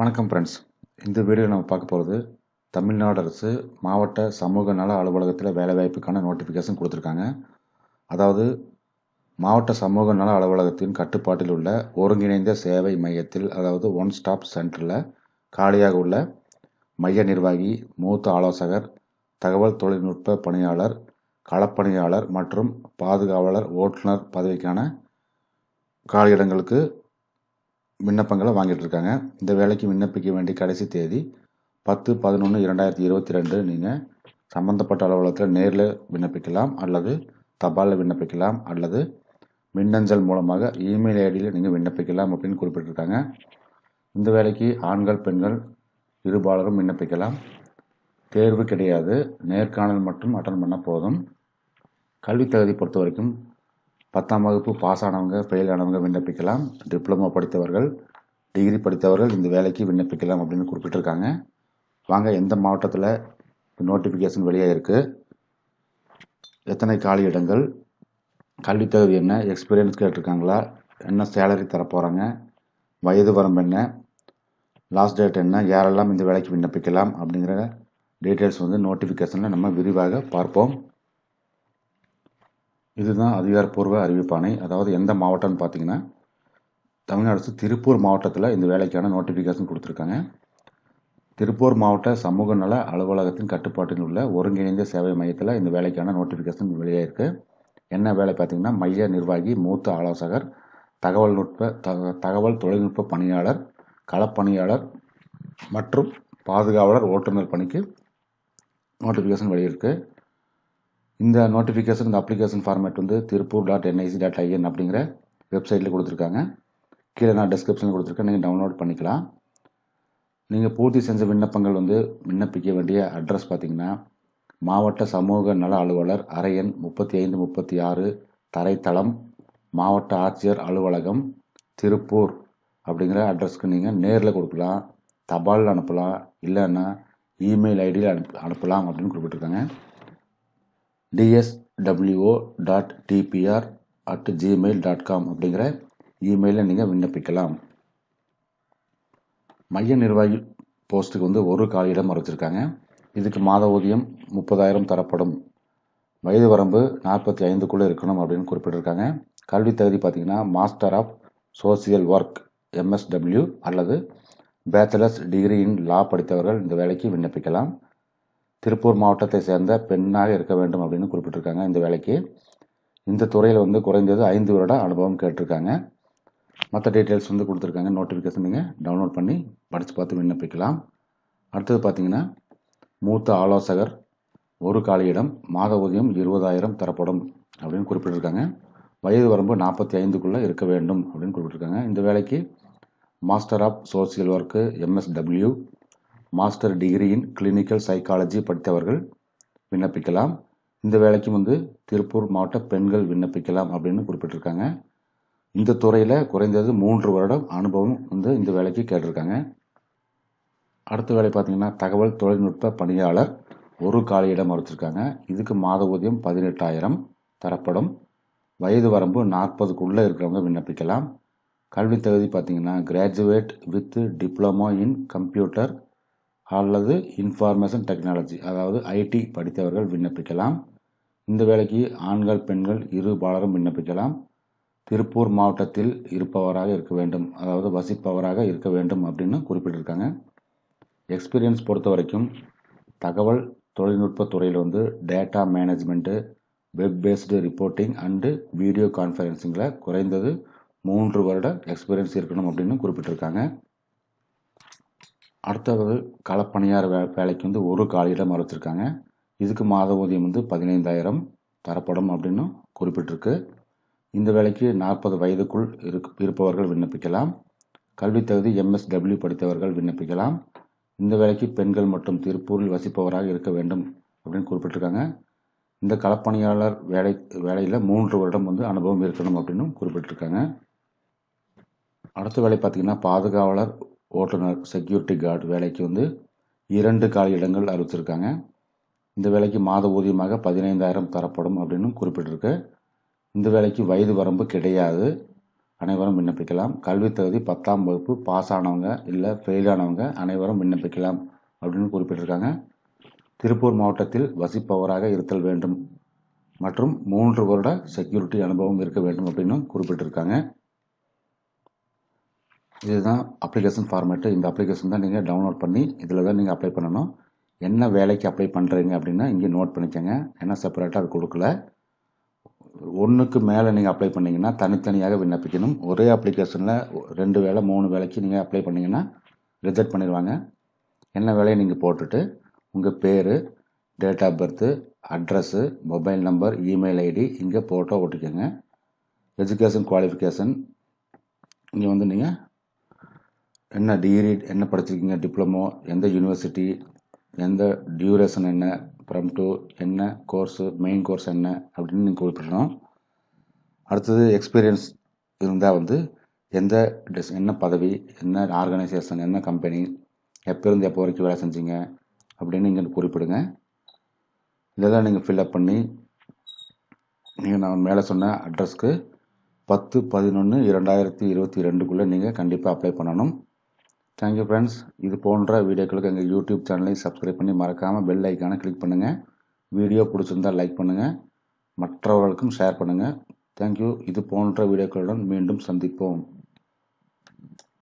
வணக்கம் ஃப்ரெண்ட்ஸ் இந்த வீடியோ நம்ம பார்க்க போகிறது தமிழ்நாடு அரசு மாவட்ட சமூக நல அலுவலகத்தில் வேலைவாய்ப்புக்கான நோட்டிஃபிகேஷன் கொடுத்துருக்காங்க அதாவது மாவட்ட சமூக நல அலுவலகத்தின் கட்டுப்பாட்டில் உள்ள ஒருங்கிணைந்த சேவை மையத்தில் அதாவது ஒன் ஸ்டாப் சென்டரில் காலியாக உள்ள மைய நிர்வாகி மூத்த ஆலோசகர் தகவல் தொழில்நுட்ப பணியாளர் களப்பணியாளர் மற்றும் பாதுகாவலர் ஓட்டுநர் பதவிக்கான காலியிடங்களுக்கு விண்ணப்பங்களை வாங்கிட்டு இருக்காங்க இந்த வேலைக்கு விண்ணப்பிக்க வேண்டிய கடைசி தேதி பத்து பதினொன்று இரண்டாயிரத்தி இருபத்தி ரெண்டு நீங்கள் சம்மந்தப்பட்ட அலுவலகத்தில் நேரில் விண்ணப்பிக்கலாம் அல்லது தபாலில் விண்ணப்பிக்கலாம் அல்லது மின்னஞ்சல் மூலமாக இமெயில் ஐடியில் நீங்கள் விண்ணப்பிக்கலாம் அப்படின்னு குறிப்பிட்டிருக்காங்க இந்த வேலைக்கு ஆண்கள் பெண்கள் இருபாலரும் விண்ணப்பிக்கலாம் தேர்வு கிடையாது நேர்காணல் மட்டும் அட்டன் பண்ணால் போதும் கல்வித் தகுதி பொறுத்த வரைக்கும் பத்தாம் வகுப்பு பாஸ் ஆனவங்க ஃபெயில் ஆனவங்க விண்ணப்பிக்கலாம் டிப்ளமோ படித்தவர்கள் டிகிரி படித்தவர்கள் இந்த வேலைக்கு விண்ணப்பிக்கலாம் அப்படின்னு குறிப்பிட்டிருக்காங்க வாங்க எந்த மாவட்டத்தில் நோட்டிஃபிகேஷன் வெளியாக இருக்குது எத்தனை காலி இடங்கள் கல்வி தகுதி என்ன எக்ஸ்பீரியன்ஸ் கேட்டிருக்காங்களா என்ன சேலரி தரப்போகிறாங்க வயது வரம்பு என்ன லாஸ்ட் டேட் என்ன யாரெல்லாம் இந்த வேலைக்கு விண்ணப்பிக்கலாம் அப்படிங்கிற டீட்டெயில்ஸ் வந்து நோட்டிஃபிகேஷனில் நம்ம விரிவாக பார்ப்போம் இதுதான் அதிகாரப்பூர்வ அறிவிப்பானை அதாவது எந்த மாவட்டம்னு பார்த்தீங்கன்னா தமிழ்நாடு அரசு திருப்பூர் மாவட்டத்தில் இந்த வேலைக்கான நோட்டிஃபிகேஷன் கொடுத்துருக்காங்க திருப்பூர் மாவட்ட சமூக நல அலுவலகத்தின் கட்டுப்பாட்டில் உள்ள ஒருங்கிணைந்த சேவை மையத்தில் இந்த வேலைக்கான நோட்டிஃபிகேஷன் வெளியாயிருக்கு என்ன வேலை பார்த்தீங்கன்னா மைய நிர்வாகி மூத்த ஆலோசகர் தகவல் நுட்ப தகவல் தொழில்நுட்ப பணியாளர் களப்பணியாளர் மற்றும் பாதுகாவலர் ஓட்டுநர் பணிக்கு நோட்டிஃபிகேஷன் வெளியிருக்கு இந்த நோட்டிஃபிகேஷன் இந்த அப்ளிகேஷன் ஃபார்மேட் வந்து Tiruppur dot NIC dot IN அப்படிங்கிற வெப்சைட்டில் கொடுத்துருக்காங்க கீழே நான் டிஸ்கிரிப்ஷனில் கொடுத்துருக்கேன் நீங்கள் டவுன்லோட் பண்ணிக்கலாம் நீங்கள் பூர்த்தி செஞ்ச விண்ணப்பங்கள் வந்து விண்ணப்பிக்க வேண்டிய அட்ரஸ் பார்த்திங்கன்னா மாவட்ட சமூக நல அலுவலர் அரையன் முப்பத்தி ஐந்து முப்பத்தி ஆறு தரைத்தளம் மாவட்ட ஆட்சியர் அலுவலகம் திருப்பூர் அப்படிங்கிற அட்ரஸ்க்கு நீங்கள் நேரில் கொடுக்கலாம் தபால் அனுப்பலாம் இல்லைன்னா இமெயில் ஐடியில் அனுப் அனுப்பலாம் அப்படின்னு குறிப்பிட்டிருக்காங்க DSWO dot TPR at Gmail dot com அப்படிங்கிற இமெயிலில் நீங்கள் விண்ணப்பிக்கலாம் மைய நிர்வாகி போஸ்ட்டுக்கு வந்து ஒரு காலியிடம் மறைச்சிருக்காங்க இதுக்கு மாத ஊதியம் முப்பதாயிரம் தரப்படும் வயது வரம்பு நாற்பத்தி ஐந்துக்குள்ளே இருக்கணும் அப்படின்னு குறிப்பிட்டிருக்காங்க கல்வி தகுதி பார்த்திங்கன்னா master of social work MSW அல்லது பேச்சலர்ஸ் டிகிரி இன் லா படித்தவர்கள் இந்த வேலைக்கு விண்ணப்பிக்கலாம் திருப்பூர் மாவட்டத்தை சேர்ந்த பெண்ணாக இருக்க வேண்டும் அப்படின்னு குறிப்பிட்டிருக்காங்க இந்த வேலைக்கு இந்த துறையில் வந்து குறைந்தது ஐந்து வருட அனுபவம் கேட்டிருக்காங்க மற்ற டீட்டெயில்ஸ் வந்து கொடுத்துருக்காங்க நோட்டிஃபிகேஷன் நீங்கள் டவுன்லோட் பண்ணி படித்து பார்த்து விண்ணப்பிக்கலாம் அடுத்தது பார்த்தீங்கன்னா மூத்த ஆலோசகர் ஒரு காலியிடம் மாத ஊதியம் இருபதாயிரம் தரப்படும் அப்படின்னு குறிப்பிட்டிருக்காங்க வயது வரம்பு நாற்பத்தி ஐந்துக்குள்ளே இருக்க வேண்டும் அப்படின்னு குறிப்பிட்டிருக்காங்க இந்த வேலைக்கு master of social work MSW master degree in clinical psychology படித்தவர்கள் விண்ணப்பிக்கலாம் இந்த வேலைக்கு வந்து திருப்பூர் மாவட்ட பெண்கள் விண்ணப்பிக்கலாம் அப்படின்னு குறிப்பிட்டிருக்காங்க இந்த துறையில் குறைந்தது மூன்று வருடம் அனுபவம் வந்து இந்த வேலைக்கு கேட்டிருக்காங்க அடுத்த வேலை பார்த்தீங்கன்னா தகவல் தொழில்நுட்ப பணியாளர் ஒரு காலியிடம் மறுத்திருக்காங்க இதுக்கு மாத ஊதியம் பதினெட்டாயிரம் தரப்படும் வயது வரம்பு நாற்பதுக்குள்ளே இருக்கிறவங்க விண்ணப்பிக்கலாம் கல்வி தகுதி பார்த்தீங்கன்னா graduate with diploma in computer அல்லது இன்ஃபார்மேஷன் டெக்னாலஜி அதாவது ஐடி படித்தவர்கள் விண்ணப்பிக்கலாம் இந்த வேலைக்கு ஆண்கள் பெண்கள் இரு பாலரும் விண்ணப்பிக்கலாம் திருப்பூர் மாவட்டத்தில் இருப்பவராக இருக்க வேண்டும் அதாவது வசிப்பவராக இருக்க வேண்டும் அப்படின்னு குறிப்பிட்டிருக்காங்க எக்ஸ்பீரியன்ஸ் பொறுத்த வரைக்கும் தகவல் தொழில்நுட்ப துறையில் வந்து data management web based reporting and video கான்ஃபரன்சிங்கில் குறைந்தது மூன்று வருட எக்ஸ்பீரியன்ஸ் இருக்கணும் அப்படின்னு குறிப்பிட்டிருக்காங்க அடுத்தவர்கள் களப்பணியார் வே வேலைக்கு வந்து ஒரு காலியிடம் அறிவிச்சிருக்காங்க இதுக்கு மாத ஊதியம் வந்து பதினைந்தாயிரம் தரப்படும் அப்படின்னு குறிப்பிட்டிருக்கு இந்த வேலைக்கு நாற்பது வயதுக்குள் இருக் இருப்பவர்கள் விண்ணப்பிக்கலாம் கல்வித் தகுதி எம்எஸ்டபிள்யூ படித்தவர்கள் விண்ணப்பிக்கலாம் இந்த வேலைக்கு பெண்கள் மற்றும் திருப்பூரில் வசிப்பவராக இருக்க வேண்டும் அப்படின்னு குறிப்பிட்டிருக்காங்க இந்த களப்பணியாளர் வேலை வேலையில் மூன்று வருடம் வந்து அனுபவம் இருக்கணும் அப்படின்னு குறிப்பிட்டிருக்காங்க அடுத்த வேலை பார்த்திங்கன்னா பாதுகாவலர் ஓட்டுநர் செக்யூரிட்டி கார்டு வேலைக்கு வந்து இரண்டு கால இடங்கள் அறிவிச்சிருக்காங்க இந்த வேலைக்கு மாத ஊதியமாக பதினைந்தாயிரம் தரப்படும் அப்படின்னு குறிப்பிட்டிருக்கு இந்த வேலைக்கு வயது வரம்பு கிடையாது அனைவரும் விண்ணப்பிக்கலாம் கல்வித் தகுதி பத்தாம் வகுப்பு பாஸ் ஆனவங்க இல்லை ஃபெயில் ஆனவங்க அனைவரும் விண்ணப்பிக்கலாம் அப்படின்னு குறிப்பிட்டிருக்காங்க திருப்பூர் மாவட்டத்தில் வசிப்பவராக இருத்தல் வேண்டும் மற்றும் மூன்று வருட செக்யூரிட்டி அனுபவம் இருக்க வேண்டும் அப்படின்னு குறிப்பிட்டிருக்காங்க இதுதான் அப்ளிகேஷன் ஃபார்மேட்டு இந்த அப்ளிகேஷன் தான் நீங்கள் டவுன்லோட் பண்ணி இதில் தான் நீங்கள் அப்ளை பண்ணணும் என்ன வேலைக்கு அப்ளை பண்ணுறீங்க அப்படின்னா இங்கே நோட் பண்ணிக்கோங்க ஏன்னா செப்பரேட்டாக அது கொடுக்கல ஒன்றுக்கு மேலே நீங்கள் அப்ளை பண்ணிங்கன்னா தனித்தனியாக விண்ணப்பிக்கணும் ஒரே அப்ளிகேஷனில் ரெண்டு வேலை மூணு வேலைக்கு நீங்கள் அப்ளை பண்ணிங்கன்னா ரிஜெக்ட் பண்ணிடுவாங்க என்ன வேலையை நீங்கள் போட்டுட்டு உங்கள் பேர் date of birth address mobile number email ID இங்கே ஃபோட்டோ ஓட்டிக்கோங்க எஜுகேஷன் குவாலிஃபிகேஷன் இங்கே வந்து நீங்கள் என்ன டிகிரி என்ன படிச்சிருக்கீங்க டிப்ளமோ எந்த யூனிவர்சிட்டி எந்த டியூரேஷன் என்ன ஃப்ரம் டூ என்ன கோர்ஸு மெயின் கோர்ஸ் என்ன அப்படின்னு நீங்கள் குறிப்பிடணும் அடுத்தது எக்ஸ்பீரியன்ஸ் இருந்தால் வந்து எந்த டிஸ் என்ன பதவி என்ன ஆர்கனைசேஷன் என்ன கம்பெனி எப்போருந்து எப்போ வரைக்கும் வேலை செஞ்சீங்க அப்படின்னு நீங்கள் குறிப்பிடுங்க இதெல்லாம் நீங்கள் ஃபில்அப் பண்ணி நீங்கள் நான் மேலே சொன்ன அட்ரஸ்க்கு பத்து பதினொன்று இரண்டாயிரத்தி இருபத்தி ரெண்டுக்குள்ளே நீங்கள் கண்டிப்பாக அப்ளை பண்ணணும் தேங்க்யூ ஃப்ரெண்ட்ஸ் இது போன்ற வீடியோக்களுக்கு எங்கள் யூடியூப் சேனலையும் சப்ஸ்கிரைப் பண்ணி மறக்காமல் பெல் ஐக்கானை கிளிக் பண்ணுங்கள் வீடியோ பிடிச்சிருந்தால் லைக் பண்ணுங்கள் மற்றவர்களுக்கும் ஷேர் பண்ணுங்கள் தேங்க்யூ இது போன்ற வீடியோக்களுடன் மீண்டும் சந்திப்போம்